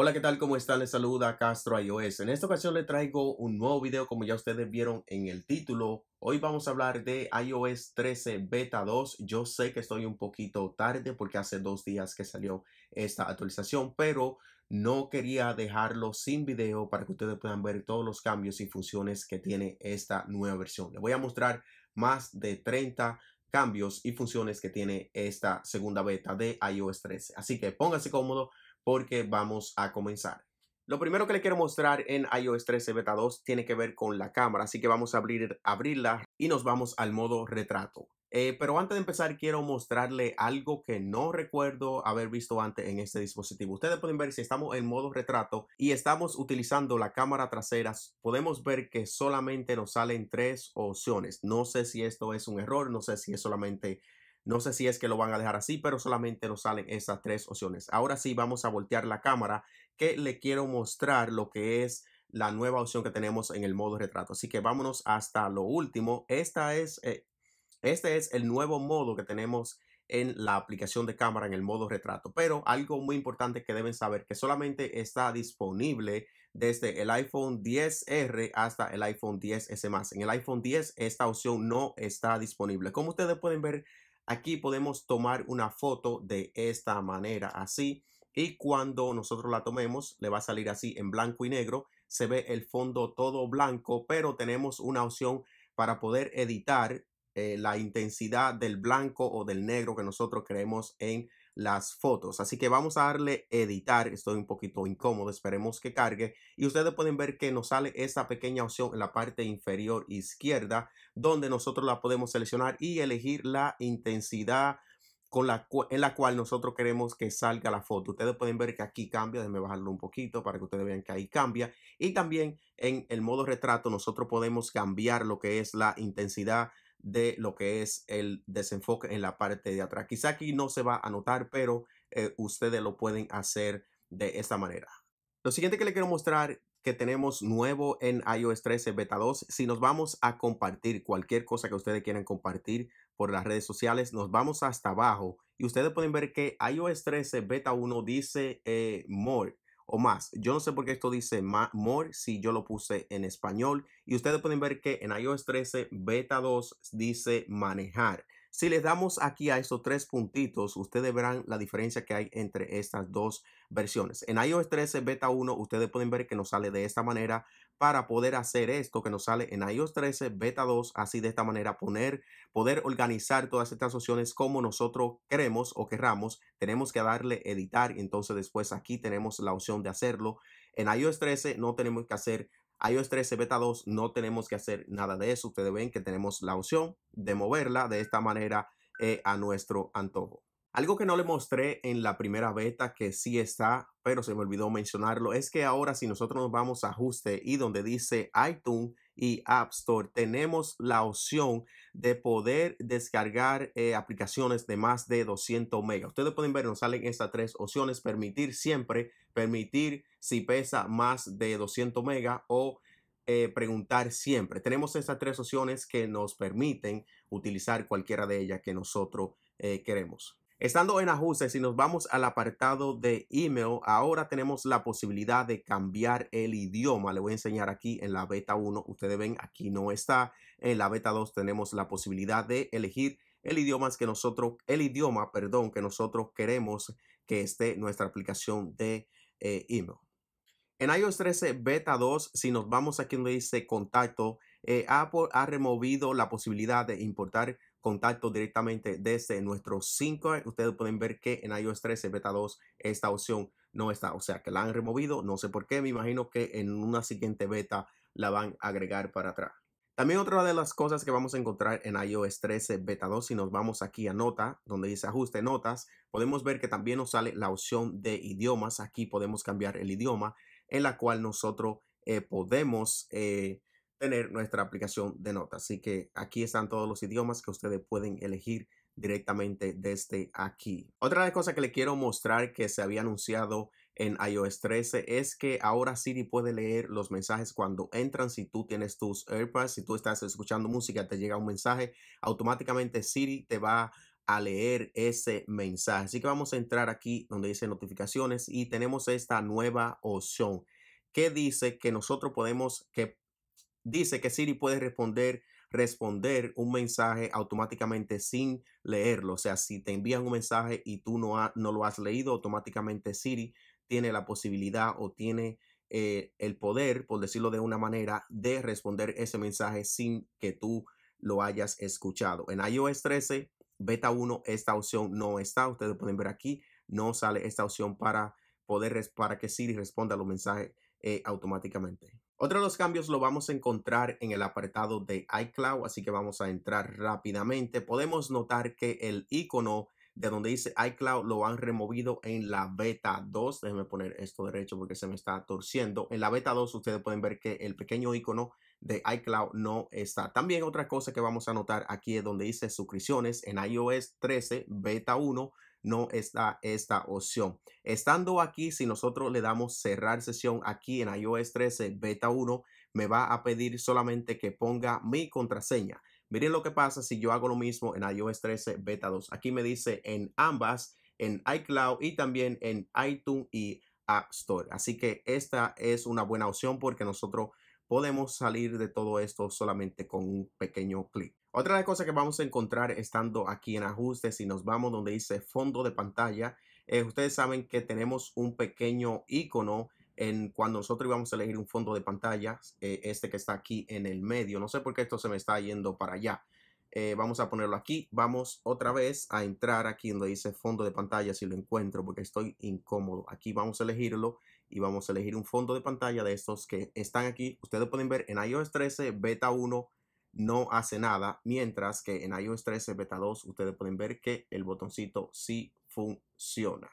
Hola, ¿qué tal? ¿Cómo están? Les saluda Castro iOS. En esta ocasión le traigo un nuevo video como ya ustedes vieron en el título. Hoy vamos a hablar de iOS 13 Beta 2. Yo sé que estoy un poquito tarde porque hace dos días que salió esta actualización, pero no quería dejarlo sin video para que ustedes puedan ver todos los cambios y funciones que tiene esta nueva versión. Les voy a mostrar más de 30 cambios y funciones que tiene esta segunda beta de iOS 13. Así que pónganse cómodos porque vamos a comenzar. Lo primero que le quiero mostrar en iOS 13 Beta 2 tiene que ver con la cámara, así que vamos a abrir, abrirla y nos vamos al modo retrato. Eh, pero antes de empezar, quiero mostrarle algo que no recuerdo haber visto antes en este dispositivo. Ustedes pueden ver si estamos en modo retrato y estamos utilizando la cámara trasera, podemos ver que solamente nos salen tres opciones. No sé si esto es un error, no sé si es solamente no sé si es que lo van a dejar así, pero solamente nos salen esas tres opciones. Ahora sí vamos a voltear la cámara que le quiero mostrar lo que es la nueva opción que tenemos en el modo retrato. Así que vámonos hasta lo último. Esta es, eh, este es el nuevo modo que tenemos en la aplicación de cámara en el modo retrato. Pero algo muy importante que deben saber que solamente está disponible desde el iPhone 10R hasta el iPhone 10S En el iPhone 10 esta opción no está disponible. Como ustedes pueden ver, Aquí podemos tomar una foto de esta manera, así. Y cuando nosotros la tomemos, le va a salir así en blanco y negro. Se ve el fondo todo blanco, pero tenemos una opción para poder editar eh, la intensidad del blanco o del negro que nosotros queremos en las fotos. Así que vamos a darle editar. Estoy un poquito incómodo, esperemos que cargue. Y ustedes pueden ver que nos sale esa pequeña opción en la parte inferior izquierda, donde nosotros la podemos seleccionar y elegir la intensidad con la en la cual nosotros queremos que salga la foto. Ustedes pueden ver que aquí cambia, me bajarlo un poquito para que ustedes vean que ahí cambia. Y también en el modo retrato nosotros podemos cambiar lo que es la intensidad de lo que es el desenfoque en la parte de atrás. Quizá aquí no se va a notar, pero eh, ustedes lo pueden hacer de esta manera. Lo siguiente que le quiero mostrar que tenemos nuevo en iOS 13 Beta 2, si nos vamos a compartir cualquier cosa que ustedes quieran compartir por las redes sociales, nos vamos hasta abajo y ustedes pueden ver que iOS 13 Beta 1 dice eh, More o más. Yo no sé por qué esto dice more si yo lo puse en español. Y ustedes pueden ver que en iOS 13 beta 2 dice manejar. Si les damos aquí a estos tres puntitos, ustedes verán la diferencia que hay entre estas dos versiones. En iOS 13 beta 1, ustedes pueden ver que nos sale de esta manera para poder hacer esto que nos sale en iOS 13 beta 2, así de esta manera poner, poder organizar todas estas opciones como nosotros queremos o querramos. Tenemos que darle editar y entonces después aquí tenemos la opción de hacerlo. En iOS 13 no tenemos que hacer iOS 13 beta 2, no tenemos que hacer nada de eso. Ustedes ven que tenemos la opción de moverla de esta manera eh, a nuestro antojo. Algo que no le mostré en la primera beta, que sí está, pero se me olvidó mencionarlo, es que ahora si nosotros nos vamos a ajuste y donde dice iTunes y App Store, tenemos la opción de poder descargar eh, aplicaciones de más de 200 megas. Ustedes pueden ver, nos salen estas tres opciones, permitir siempre, permitir si pesa más de 200 megas o eh, preguntar siempre. Tenemos estas tres opciones que nos permiten utilizar cualquiera de ellas que nosotros eh, queremos. Estando en ajustes, si nos vamos al apartado de email, ahora tenemos la posibilidad de cambiar el idioma. Le voy a enseñar aquí en la beta 1. Ustedes ven, aquí no está. En la beta 2 tenemos la posibilidad de elegir el idioma que nosotros, el idioma, perdón, que nosotros queremos que esté nuestra aplicación de eh, email. En iOS 13 Beta 2, si nos vamos aquí donde dice contacto, eh, Apple ha removido la posibilidad de importar contacto directamente desde nuestro 5. Eh, ustedes pueden ver que en iOS 13 beta 2 esta opción no está, o sea que la han removido, no sé por qué, me imagino que en una siguiente beta la van a agregar para atrás. También otra de las cosas que vamos a encontrar en iOS 13 beta 2, si nos vamos aquí a nota, donde dice ajuste notas, podemos ver que también nos sale la opción de idiomas. Aquí podemos cambiar el idioma en la cual nosotros eh, podemos eh, tener nuestra aplicación de notas. Así que aquí están todos los idiomas que ustedes pueden elegir directamente desde aquí. Otra de que le quiero mostrar que se había anunciado en iOS 13 es que ahora Siri puede leer los mensajes cuando entran. Si tú tienes tus AirPods, si tú estás escuchando música, te llega un mensaje, automáticamente Siri te va a leer ese mensaje. Así que vamos a entrar aquí donde dice notificaciones y tenemos esta nueva opción que dice que nosotros podemos, que dice que Siri puede responder, responder un mensaje automáticamente sin leerlo. O sea, si te envían un mensaje y tú no, lo has leído, automáticamente Siri tiene la posibilidad o tiene eh, el poder, por decirlo de una manera, de responder ese mensaje sin que tú lo hayas escuchado. En iOS 13, beta 1, esta opción no está. Ustedes pueden ver aquí, no sale esta opción para poder para que Siri responda los mensajes eh, automáticamente. Otro de los cambios lo vamos a encontrar en el apartado de iCloud, así que vamos a entrar rápidamente. Podemos notar que el icono de donde dice iCloud lo han removido en la beta 2. Déjenme poner esto derecho porque se me está torciendo. En la beta 2 ustedes pueden ver que el pequeño icono de iCloud no está. También otra cosa que vamos a notar aquí es donde dice suscripciones en iOS 13 beta 1 no está esta opción. Estando aquí, si nosotros le damos cerrar sesión aquí en iOS 13 beta 1, me va a pedir solamente que ponga mi contraseña. Miren lo que pasa si yo hago lo mismo en iOS 13 beta 2. Aquí me dice en ambas, en iCloud y también en iTunes y App Store. Así que esta es una buena opción porque nosotros podemos salir de todo esto solamente con un pequeño clic. Otra de las cosas que vamos a encontrar estando aquí en ajustes y nos vamos donde dice fondo de pantalla, eh, ustedes saben que tenemos un pequeño icono en cuando nosotros íbamos a elegir un fondo de pantalla, eh, este que está aquí en el medio. No sé por qué esto se me está yendo para allá. Eh, vamos a ponerlo aquí. Vamos otra vez a entrar aquí donde dice fondo de pantalla si lo encuentro porque estoy incómodo. Aquí vamos a elegirlo y vamos a elegir un fondo de pantalla de estos que están aquí. Ustedes pueden ver en iOS 13, beta 1, no hace nada, mientras que en iOS 13 beta 2 ustedes pueden ver que el botoncito sí funciona.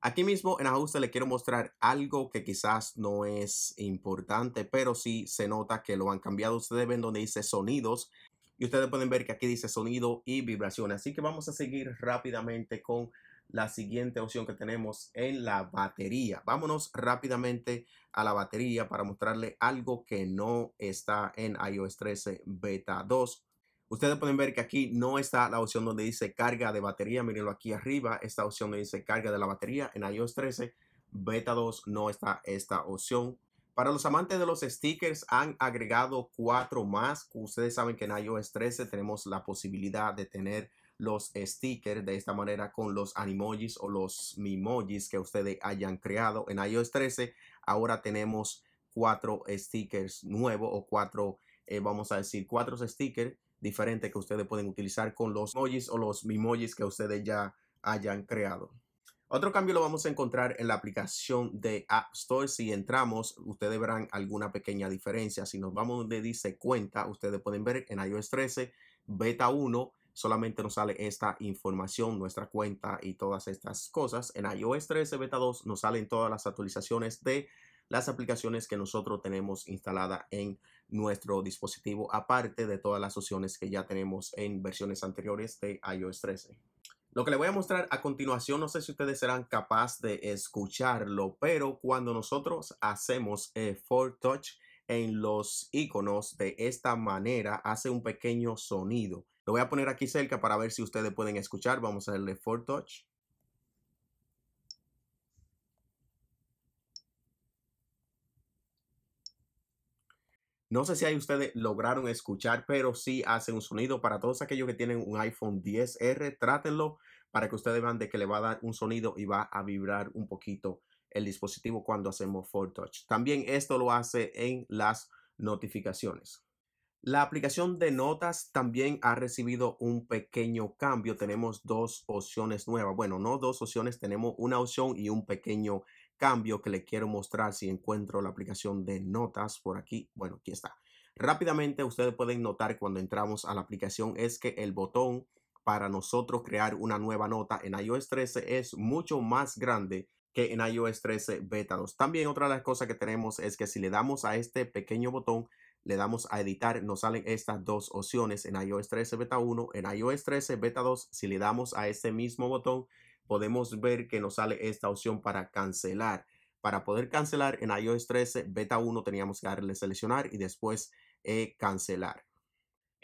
Aquí mismo en ajuste le quiero mostrar algo que quizás no es importante, pero sí se nota que lo han cambiado. Ustedes ven donde dice sonidos y ustedes pueden ver que aquí dice sonido y vibración. Así que vamos a seguir rápidamente con la siguiente opción que tenemos en la batería. Vámonos rápidamente a la batería para mostrarle algo que no está en iOS 13 Beta 2. Ustedes pueden ver que aquí no está la opción donde dice carga de batería. Mírenlo aquí arriba, esta opción donde dice carga de la batería en iOS 13 Beta 2 no está esta opción. Para los amantes de los stickers han agregado cuatro más. Ustedes saben que en iOS 13 tenemos la posibilidad de tener los stickers de esta manera con los animojis o los mimojis que ustedes hayan creado. En iOS 13 ahora tenemos cuatro stickers nuevos o cuatro, eh, vamos a decir, cuatro stickers diferentes que ustedes pueden utilizar con los emojis o los mimojis que ustedes ya hayan creado. Otro cambio lo vamos a encontrar en la aplicación de App Store. Si entramos, ustedes verán alguna pequeña diferencia. Si nos vamos donde dice cuenta, ustedes pueden ver en iOS 13, beta 1, solamente nos sale esta información, nuestra cuenta y todas estas cosas. En iOS 13 Beta 2 nos salen todas las actualizaciones de las aplicaciones que nosotros tenemos instalada en nuestro dispositivo, aparte de todas las opciones que ya tenemos en versiones anteriores de iOS 13. Lo que le voy a mostrar a continuación, no sé si ustedes serán capaces de escucharlo, pero cuando nosotros hacemos eh, For Touch, en los iconos de esta manera, hace un pequeño sonido. Lo voy a poner aquí cerca para ver si ustedes pueden escuchar. Vamos a darle for touch. No sé si hay ustedes lograron escuchar, pero sí hace un sonido. Para todos aquellos que tienen un iPhone 10R, trátenlo para que ustedes vean de que le va a dar un sonido y va a vibrar un poquito el dispositivo cuando hacemos touch También esto lo hace en las notificaciones. La aplicación de notas también ha recibido un pequeño cambio. Tenemos dos opciones nuevas. Bueno, no dos opciones, tenemos una opción y un pequeño cambio que le quiero mostrar si encuentro la aplicación de notas por aquí. Bueno, aquí está. Rápidamente ustedes pueden notar cuando entramos a la aplicación es que el botón para nosotros crear una nueva nota en iOS 13 es mucho más grande que en iOS 13 Beta 2. También otra de las cosas que tenemos es que si le damos a este pequeño botón, le damos a editar, nos salen estas dos opciones en iOS 13 Beta 1, en iOS 13 Beta 2. Si le damos a este mismo botón, podemos ver que nos sale esta opción para cancelar. Para poder cancelar en iOS 13 Beta 1 teníamos que darle seleccionar y después eh, cancelar.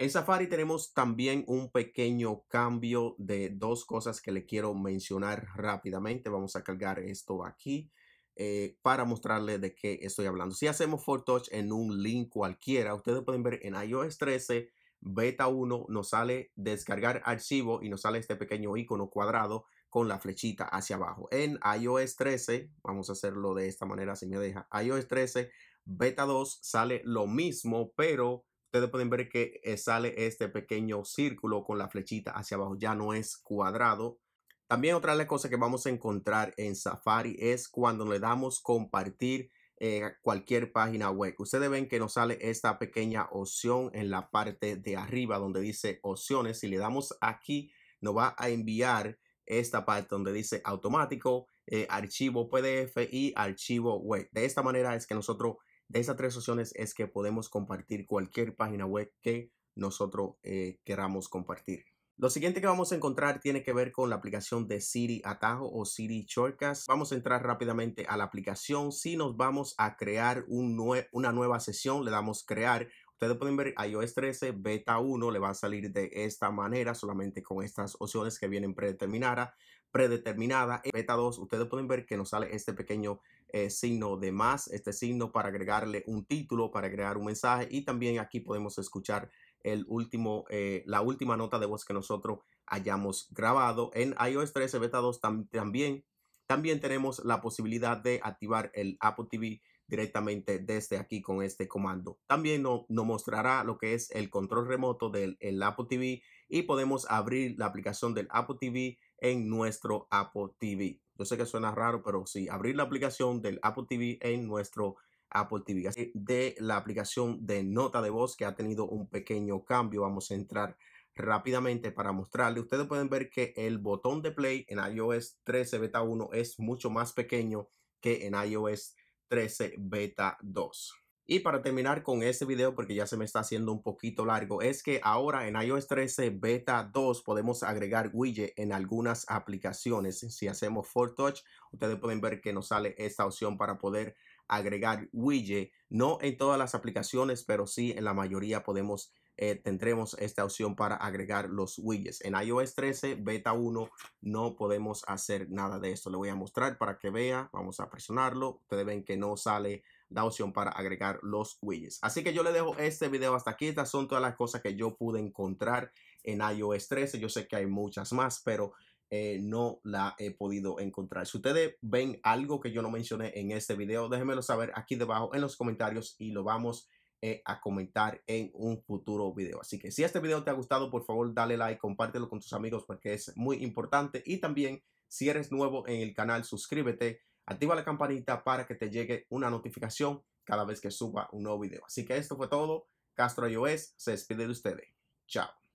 En Safari tenemos también un pequeño cambio de dos cosas que le quiero mencionar rápidamente. Vamos a cargar esto aquí eh, para mostrarle de qué estoy hablando. Si hacemos 4Touch en un link cualquiera, ustedes pueden ver en iOS 13 beta 1 nos sale descargar archivo y nos sale este pequeño icono cuadrado con la flechita hacia abajo. En iOS 13, vamos a hacerlo de esta manera si me deja. iOS 13 beta 2 sale lo mismo, pero ustedes pueden ver que eh, sale este pequeño círculo con la flechita hacia abajo, ya no es cuadrado. También otra de las cosas que vamos a encontrar en Safari es cuando le damos compartir eh, cualquier página web. Ustedes ven que nos sale esta pequeña opción en la parte de arriba donde dice opciones. Si le damos aquí, nos va a enviar esta parte donde dice automático, eh, archivo PDF y archivo web. De esta manera es que nosotros de esas tres opciones es que podemos compartir cualquier página web que nosotros eh, queramos compartir. Lo siguiente que vamos a encontrar tiene que ver con la aplicación de Siri Atajo o Siri Shortcast. Vamos a entrar rápidamente a la aplicación. Si nos vamos a crear una nueva sesión, le damos crear. Ustedes pueden ver iOS 13 beta 1 le va a salir de esta manera, solamente con estas opciones que vienen predeterminadas. Predeterminada beta 2, ustedes pueden ver que nos sale este pequeño eh, signo de más, este signo para agregarle un título, para agregar un mensaje y también aquí podemos escuchar el último, eh, la última nota de voz que nosotros hayamos grabado. En iOS 13 Beta 2 también, también tenemos la posibilidad de activar el Apple TV directamente desde aquí con este comando. También nos mostrará lo que es el control remoto del Apple TV y podemos abrir la aplicación del Apple TV en nuestro Apple TV. Yo sé que suena raro, pero sí, abrir la aplicación del Apple TV en nuestro Apple TV. de la aplicación de nota de voz que ha tenido un pequeño cambio. Vamos a entrar rápidamente para mostrarle. Ustedes pueden ver que el botón de play en iOS 13 beta 1 es mucho más pequeño que en iOS 13 beta 2. Y para terminar con este video, porque ya se me está haciendo un poquito largo, es que ahora en iOS 13 Beta 2 podemos agregar widget en algunas aplicaciones. Si hacemos for touch, ustedes pueden ver que nos sale esta opción para poder agregar widget. No en todas las aplicaciones, pero sí en la mayoría podemos eh, tendremos esta opción para agregar los widgets. En iOS 13 beta 1 no podemos hacer nada de esto. Le voy a mostrar para que vea. Vamos a presionarlo. Ustedes ven que no sale la opción para agregar los widgets. Así que yo le dejo este video hasta aquí. Estas son todas las cosas que yo pude encontrar en iOS 13. Yo sé que hay muchas más, pero eh, no la he podido encontrar. Si ustedes ven algo que yo no mencioné en este video, déjenmelo saber aquí debajo en los comentarios y lo vamos eh, a comentar en un futuro video. Así que si este video te ha gustado, por favor dale like, compártelo con tus amigos porque es muy importante. Y también si eres nuevo en el canal, suscríbete Activa la campanita para que te llegue una notificación cada vez que suba un nuevo video. Así que esto fue todo. Castro iOS se despide de ustedes. Chao.